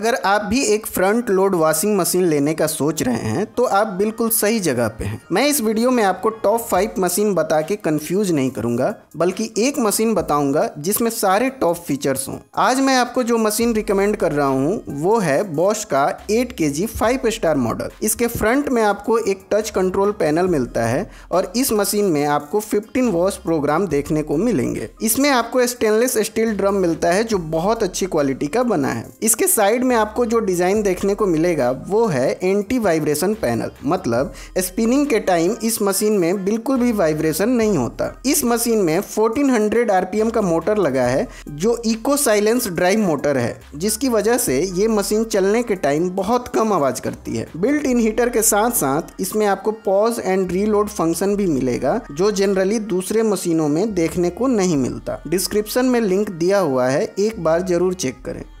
अगर आप भी एक फ्रंट लोड वॉशिंग मशीन लेने का सोच रहे हैं तो आप बिल्कुल सही जगह पे हैं मैं इस वीडियो में आपको टॉप फाइव मशीन बता के कंफ्यूज नहीं करूंगा बल्कि एक मशीन बताऊंगा जिसमें सारे टॉप फीचर्स हों आज मैं आपको जो मशीन रिकमेंड कर रहा हूँ वो है बॉश का eight K G five star model इसके फ्रंट में आपको एक टच कंट्रोल पैनल मिलता है और इस मशीन में आपको फिफ्टीन वॉश प्रोग्राम देखने को मिलेंगे इसमें आपको स्टेनलेस स्टील ड्रम मिलता है जो बहुत अच्छी क्वालिटी का बना है इसके साइड में आपको जो डिज़ाइन देखने को मिलेगा वो है एंटी वाइब्रेशन पैनल मतलब स्पिनिंग के टाइम इस मशीन में बिल्कुल भी वाइब्रेशन नहीं होता इस मशीन में 1400 हंड्रेड का मोटर लगा है जो इको साइलेंस ड्राइव मोटर है जिसकी वजह से ये मशीन चलने के टाइम बहुत कम आवाज करती है बिल्ट इन हीटर के साथ साथ इसमें आपको पॉज एंड रीलोड फंक्शन भी मिलेगा जो जनरली दूसरे मशीनों में देखने को नहीं मिलता डिस्क्रिप्शन में लिंक दिया हुआ है एक बार जरूर चेक करें